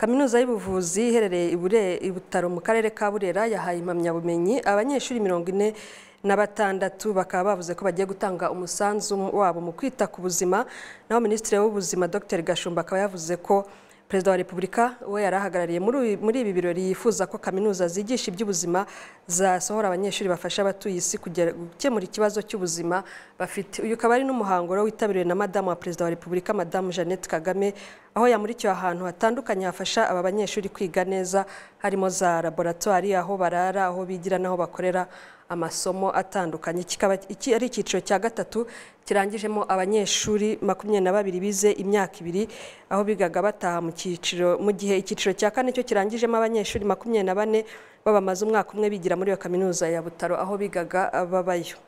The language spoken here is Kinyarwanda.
kaminuza y'ubuvuzi iherereye i butaro mu karere ka burera yahaye impamyabumenyi abanyeshuri mirongo ine na batandatu bakaba bavuze ko bagiye gutanga umusanzu wabo mu kwita ku buzima naho minisitiri w'ubuzima dr gashumba akaba yavuze ko perezida wa repubulika we yari ahagarariye muri ibi birori yifuza ko kaminuza zigisha iby'ubuzima zasohora abanyeshuri bafasha abatuye isi kugera gukemura ikibazo cy'ubuzima bafite uyu ukaba ari n'umuhango witabiriwe na madamu wa perezida wa repubulika madamu jeannette kagame aho yamurikiwe ahantu hatandukanye hafasha aba banyeshuri kwiga neza harimo za laboratwari aho barara aho bigira n'aho bakorera amasomo atandukanye kikaba iki ari icyiciro cya gatatu kirangijemo abanyeshuri makumyabiri na babiri bize imyaka ibiri aho bigaga bataha mu cyiciro mu gihe icyiciro cya kane cyo kirangijemo abanyeshuri makumyabiri na bane babamaze umwaka umwe bigira muri iyo kaminuza ya butaro aho bigaga babayo